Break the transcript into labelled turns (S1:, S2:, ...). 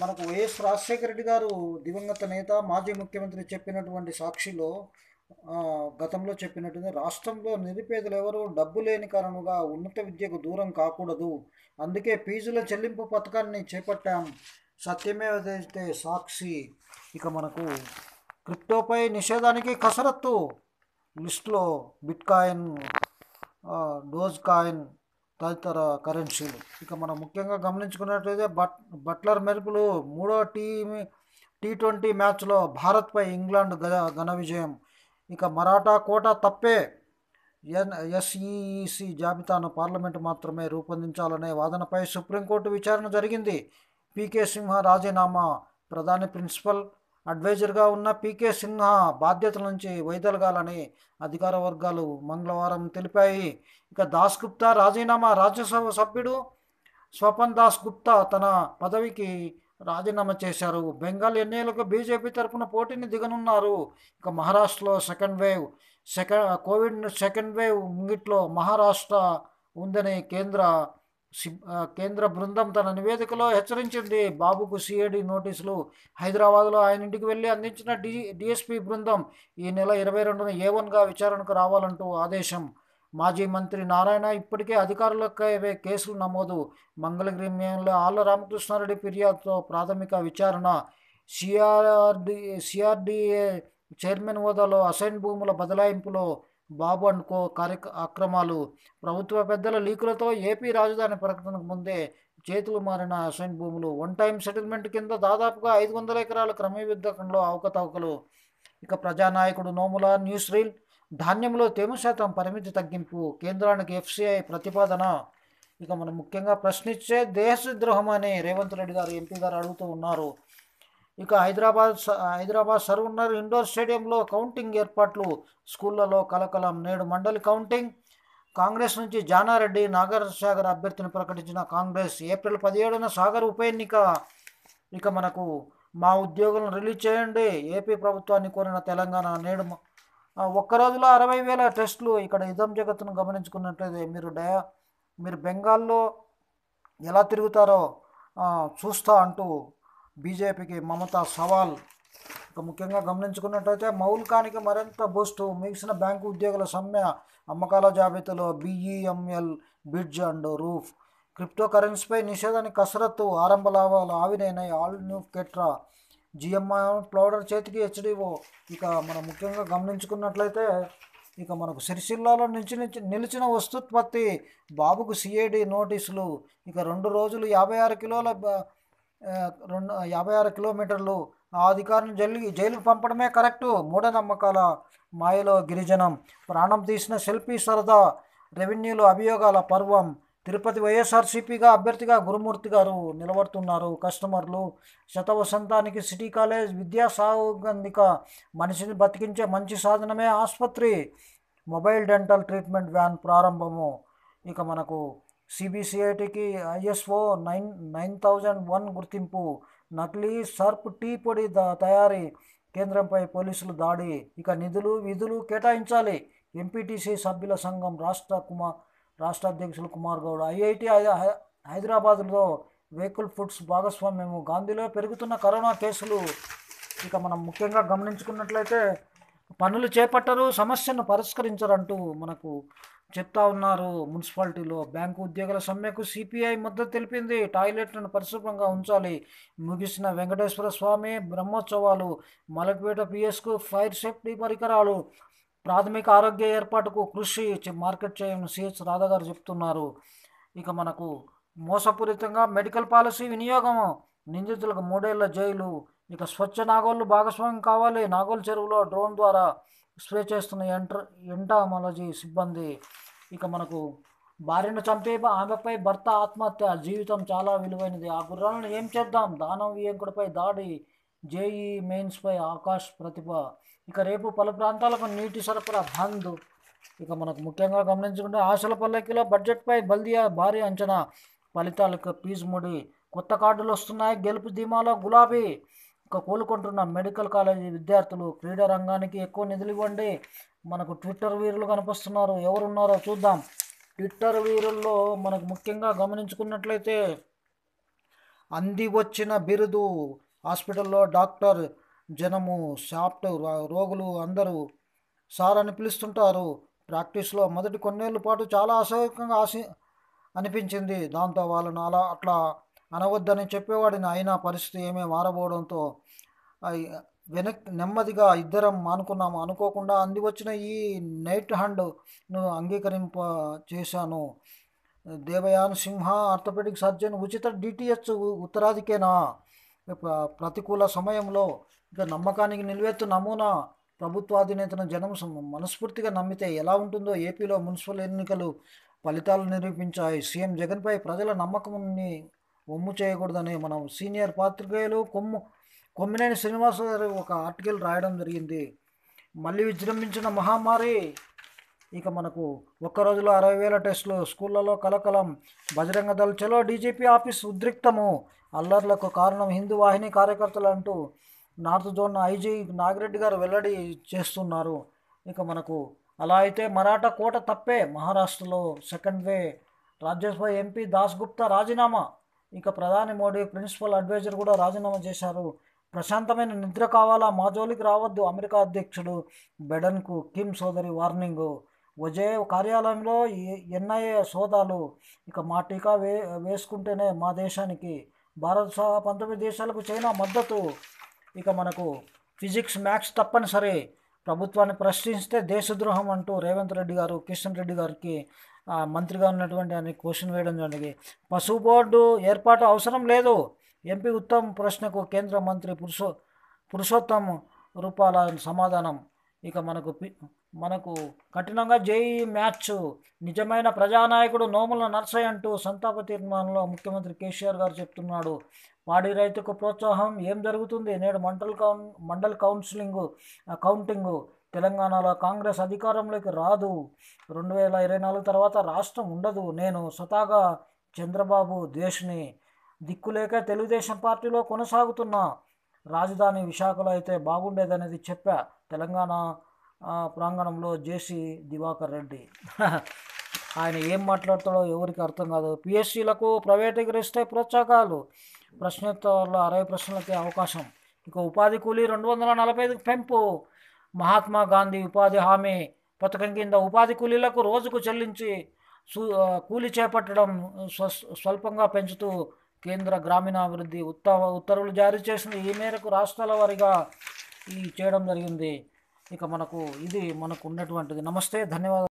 S1: మనకు వైఎస్ రాజశేఖర రెడ్డి గారు దివంగత నేత మాజీ ముఖ్యమంత్రి చెప్పినటువంటి సాక్షిలో గతంలో చెప్పినట్టుంది రాష్ట్రంలో నిరుపేదలు ఎవరు డబ్బు లేని కారణంగా ఉన్నత విద్యకు దూరం కాకూడదు అందుకే ఫీజుల చెల్లింపు పథకాన్ని చేపట్టాం సత్యమే తెలిస్తే సాక్షి ఇక మనకు క్రిప్టోపై నిషేధానికి కసరత్తు లిస్టులో బిట్కాయిన్ డోజ్ కాయిన్ తదితర కరెన్సీలు ఇక మనం ముఖ్యంగా గమనించుకున్నట్లయితే బట్ బట్లర్ మెరుపులు మూడో టీ టీ ట్వంటీ మ్యాచ్లో భారత్పై ఇంగ్లాండ్ ఘన విజయం ఇక మరాఠా కోట తప్పే ఎన్ ఎస్ఈసి జాబితాను పార్లమెంటు మాత్రమే రూపొందించాలనే వాదనపై సుప్రీంకోర్టు విచారణ జరిగింది పీకే సింహ రాజీనామా ప్రధాని ప్రిన్సిపల్ అడ్వైజర్గా ఉన్న పీకే సిన్హా బాధ్యతల నుంచి వైదొలగాలని అధికార వర్గాలు మంగళవారం తెలిపాయి ఇక దాస్ గుప్తా రాజీనామా రాజ్యసభ సభ్యుడు స్వపన్ దాస్ గుప్తా తన పదవికి రాజీనామా చేశారు బెంగాల్ ఎన్నికలకు బీజేపీ తరఫున పోటీని దిగనున్నారు ఇక మహారాష్ట్రలో second wave second Covid second wave ముంగిట్లో మహారాష్ట్ర ఉందని కేంద్ర కేంద్ర బృందం తన నివేదికలో హెచ్చరించింది బాబుకు సిఐడి నోటీసులు హైదరాబాద్లో ఆయన ఇంటికి వెళ్ళి అందించిన డి డిఎస్పీ బృందం ఈ నెల ఇరవై రెండున ఏ వన్గా విచారణకు రావాలంటూ ఆదేశం మాజీ మంత్రి నారాయణ ఇప్పటికే అధికారులకై కేసులు నమోదు మంగళగిరి మేయంలో ఆళ్ల రామకృష్ణారెడ్డి ఫిర్యాదుతో ప్రాథమిక విచారణ సిఆర్ఆర్డి సిఆర్డిఏ చైర్మన్ హోదాలో అసైన్ భూముల బదలాయింపులో బాబు అండ్ కో కార్యక అక్రమాలు ప్రభుత్వ పెద్దల లీకులతో ఏపీ రాజధాని ప్రకటనకు ముందే చేతులు మారిన అసైన్ భూములు వన్ టైం సెటిల్మెంట్ కింద దాదాపుగా ఐదు వందల ఎకరాల క్రమవిద్దకంలో అవకతవకలు ఇక ప్రజానాయకుడు నోముల న్యూస్ రీల్ ధాన్యంలో తేమ శాతం పరిమితి తగ్గింపు కేంద్రానికి ఎఫ్సిఐ ప్రతిపాదన ఇక మనం ముఖ్యంగా ప్రశ్నించే దేశద్రోహం అని రేవంత్ రెడ్డి గారు ఎంపీ గారు అడుగుతూ ఉన్నారు ఇక హైదరాబాద్ హైదరాబాద్ సర్వనర్ ఇండోర్ స్టేడియంలో కౌంటింగ్ ఏర్పాట్లు స్కూళ్లలో కలకలం నేడు మండలి కౌంటింగ్ కాంగ్రెస్ నుంచి జానారెడ్డి నాగరసాగర్ అభ్యర్థిని ప్రకటించిన కాంగ్రెస్ ఏప్రిల్ పదిహేడున సాగర్ ఉప ఎన్నిక ఇక మనకు మా ఉద్యోగులను రిలీజ్ చేయండి ఏపీ ప్రభుత్వాన్ని కోరిన తెలంగాణ నేడు ఒక్క రోజులో అరవై వేల టెస్టులు ఇక్కడ ఇదం జగత్తును గమనించుకున్నట్లయితే మీరు డయా మీరు బెంగాల్లో ఎలా తిరుగుతారో చూస్తా అంటూ బీజేపీకి మమతా సవాల్ ఇక ముఖ్యంగా గమనించుకున్నట్టయితే మౌల్కానికి మరింత బూస్టు మిగిలిన బ్యాంకు ఉద్యోగుల సమ్మె అమ్మకాల జాబితాలో బీఈఎంఎల్ బిడ్జ్ అండ్ రూఫ్ క్రిప్టో కరెన్సీపై నిషేధానికి కసరత్తు ఆరంభ లాభాలు ఆవిరైనాయి ఆల్ న్యూ కెట్రా జిఎంఆర్ ప్లౌడర్ చేతికి హెచ్డిఓ ఇక మనం ముఖ్యంగా గమనించుకున్నట్లయితే ఇక మనకు సిరిసిల్లాలో నిలిచి నిలిచిన వస్తుత్పత్తి బాబుకు సిఐడి నోటీసులు ఇక రెండు రోజులు యాభై ఆరు కిలోల రెండు యాభై ఆరు కిలోమీటర్లు ఆ అధికారిని జైలు జైలుకు పంపడమే కరెక్టు మూఢనమ్మకాల మాయలో గిరిజనం ప్రాణం తీసిన సెల్ఫీ సరదా రెవెన్యూలో అభియోగాల పర్వం తిరుపతి వైఎస్ఆర్సీపీగా అభ్యర్థిగా గురుమూర్తి గారు నిలబడుతున్నారు కస్టమర్లు శతవసంతానికి సిటీ కాలేజ్ విద్యా సాగందిక మనిషిని బతికించే మంచి సాధనమే ఆసుపత్రి మొబైల్ డెంటల్ ట్రీట్మెంట్ వ్యాన్ ప్రారంభము ఇక మనకు సిబిసిఐటికి ISO nine nine thousand one గుర్తింపు నకిలీ సర్ప్ టీ పొడి తయారీ కేంద్రంపై పోలీసులు దాడి ఇక నిధులు విధులు కేటాయించాలి ఎంపీటీసీ సభ్యుల సంఘం రాష్ట్ర కుమార్ రాష్ట్ర అధ్యక్షులు కుమార్ గౌడ్ ఐఐటి హైదరాబాద్లో వెహికల్ ఫుడ్స్ భాగస్వామ్యము గాంధీలో పెరుగుతున్న కరోనా కేసులు ఇక మనం ముఖ్యంగా గమనించుకున్నట్లయితే పనులు చేపట్టరు సమస్యను పరిష్కరించరంటూ మనకు చెప్తా ఉన్నారు మున్సిపాలిటీలో బ్యాంకు ఉద్యోగుల సమ్మెకు సిపిఐ మద్దతు తెలిపింది టాయిలెట్లను పరిశుభ్రంగా ఉంచాలి ముగిసిన వెంకటేశ్వర స్వామి బ్రహ్మోత్సవాలు మలక్పేట పిఎస్కు ఫైర్ సేఫ్టీ పరికరాలు ప్రాథమిక ఆరోగ్య ఏర్పాటుకు కృషి మార్కెట్ చేయమని సిహెచ్ రాధా గారు చెప్తున్నారు ఇక మనకు మోసపూరితంగా మెడికల్ పాలసీ వినియోగం నిందితులకు మూడేళ్ల జైలు ఇక స్వచ్ఛ నాగోళ్ళు భాగస్వామ్యం కావాలి నాగోల్ చెరువులో డ్రోన్ ద్వారా స్ప్రే చేస్తున్న ఎంటర్ ఎంటామాలజీ సిబ్బంది ఇక మనకు భార్యను చంపేప ఆమెపై భర్త ఆత్మహత్య జీవితం చాలా విలువైనది ఆ గుర్రాలను ఏం చేద్దాం దానం వియంకుడిపై దాడి జేఈ మెయిన్స్పై ఆకాష్ ప్రతిభ ఇక రేపు పలు ప్రాంతాలకు నీటి సరఫరా బంద్ ఇక మనకు ముఖ్యంగా గమనించుకుంటే ఆశల పల్లకిలో బడ్జెట్పై బల్దియా భారీ అంచనా ఫలితాలకు ముడి కొత్త కార్డులు వస్తున్నాయి గెలుపు ధీమాలో గులాబీ ఇక కోలుకుంటున్న మెడికల్ కాలేజీ విద్యార్థులు క్రీడా రంగానికి ఎక్కువ నిధులు ఇవ్వండి మనకు ట్విట్టర్ వీరులు కనిపిస్తున్నారు ఎవరున్నారో చూద్దాం ట్విట్టర్ వీరుల్లో మనకు ముఖ్యంగా గమనించుకున్నట్లయితే అంది వచ్చిన బిరుదు హాస్పిటల్లో డాక్టర్ జనము షాప్ట్ రోగులు అందరూ సార్ అని పిలుస్తుంటారు ప్రాక్టీస్లో మొదటి కొన్నేళ్ళ పాటు చాలా అసౌకంగా ఆశ అనిపించింది దాంతో వాళ్ళను అలా అట్లా అనవద్దని చెప్పేవాడిని అయినా పరిస్థితి ఏమీ మారబోవడంతో వెనక్ నెమ్మదిగా ఇద్దరం మానుకున్నాము అనుకోకుండా అంది వచ్చిన ఈ నైట్ హ్యాండ్ను అంగీకరింప చేశాను దేవయాన్ సింహ ఆర్థోపెడిక్ సర్జన్ ఉచిత డిటిహెచ్ ఉత్తరాధికేనా ప్రతికూల సమయంలో ఇక నమ్మకానికి నిలువెత్తు నమూనా ప్రభుత్వాధినేతను జనం మనస్ఫూర్తిగా నమ్మితే ఎలా ఉంటుందో ఏపీలో మున్సిపల్ ఎన్నికలు ఫలితాలు నిరూపించాయి సీఎం జగన్పై ప్రజల నమ్మకంని ఒమ్ము చేయకూడదని మనం సీనియర్ పాత్రికేయులు కొమ్ము కొమ్మినేని శ్రీనివాసరావు ఒక ఆర్టికల్ రాయడం జరిగింది మళ్ళీ విజృంభించిన మహమ్మారి ఇక మనకు ఒక్క రోజులో అరవై వేల టెస్టులు స్కూళ్ళలో కలకలం బజరంగ దళ చలో డీజీపీ ఆఫీస్ ఉద్రిక్తము అల్లర్లకు కారణం హిందూ వాహిని కార్యకర్తలు అంటూ నార్త్ జోన్ ఐజీ నాగిరెడ్డి గారు వెల్లడి చేస్తున్నారు ఇక మనకు అలా అయితే మరాఠా కోట తప్పే మహారాష్ట్రలో second wave Rajya Sabha MP Das Gupta రాజీనామా ఇక ప్రధాని మోడీ ప్రిన్సిపల్ అడ్వైజర్ కూడా రాజీనామా చేశారు ప్రశాంతమైన నిద్ర కావాలా మా జోలికి రావద్దు అమెరికా అధ్యక్షుడు బెడన్కు కిమ్ సోదరి వార్నింగు విజయ్ కార్యాలయంలో ఎన్ఐఏ సోదాలు ఇక మా టీకా వే వేసుకుంటేనే మా దేశానికి భారత సహా పంతొమ్మిది దేశాలకు చైనా మద్దతు ఇక మనకు ఫిజిక్స్ మ్యాథ్స్ తప్పనిసరి ప్రభుత్వాన్ని ప్రశ్నిస్తే దేశద్రోహం అంటూ రేవంత్ రెడ్డి గారు కిషన్ రెడ్డి గారికి మంత్రిగా ఉన్నటువంటి ఆయన క్వశ్చన్ వేయడం జరిగింది పశువు బోర్డు ఏర్పాటు అవసరం లేదు ఎంపీ ఉత్తమ్ ప్రశ్నకు కేంద్ర మంత్రి పురుషో పురుషోత్తమ్ రూపాల సమాధానం ఇక మనకు మనకు కఠినంగా జై మ్యాచ్ నిజమైన ప్రజానాయకుడు నోముల నర్సయ్య అంటూ సంతాప తీర్మానంలో ముఖ్యమంత్రి కేసీఆర్ గారు చెప్తున్నాడు పాడి రైతుకు ప్రోత్సాహం ఏం జరుగుతుంది నేడు మండల్ కౌన్ మండల్ కౌన్సిలింగ్ కౌంటింగ్ తెలంగాణలో కాంగ్రెస్ అధికారంలోకి రాదు రెండు వేల ఇరవై నాలుగు తర్వాత రాష్ట్రం ఉండదు నేను స్వతహాగా చంద్రబాబు దేశ్ని దిక్కులేక తెలుగుదేశం పార్టీలో కొనసాగుతున్నా రాజధాని విశాఖలో అయితే బాగుండేదనేది చెప్పా తెలంగాణ ప్రాంగణంలో జేసీ దివాకర్ రెడ్డి ఆయన ఏం మాట్లాడతాడో ఎవరికి అర్థం కాదు పిఎస్సీలకు ప్రైవేటీకరిస్తే ప్రోత్సాహకాలు ప్రశ్నోత్తరాల అరవై ప్రశ్నలకే అవకాశం ఇక ఉపాధి కూలీ రెండు వందల నలభై ఐదు పెంపు మహాత్మా గాంధీ ఉపాధి హామీ పథకం కింద ఉపాధి కూలీలకు రోజుకు చెల్లించి కూలి చేపట్టడం స్వల్పంగా పెంచుతూ కేంద్ర గ్రామీణాభివృద్ధి ఉత్తవ ఉత్తర్వులు జారీ చేసింది ఈ మేరకు రాష్ట్రాల వారీగా ఈ చేయడం జరిగింది ఇక మనకు ఇది మనకు ఉన్నటువంటిది నమస్తే ధన్యవాదాలు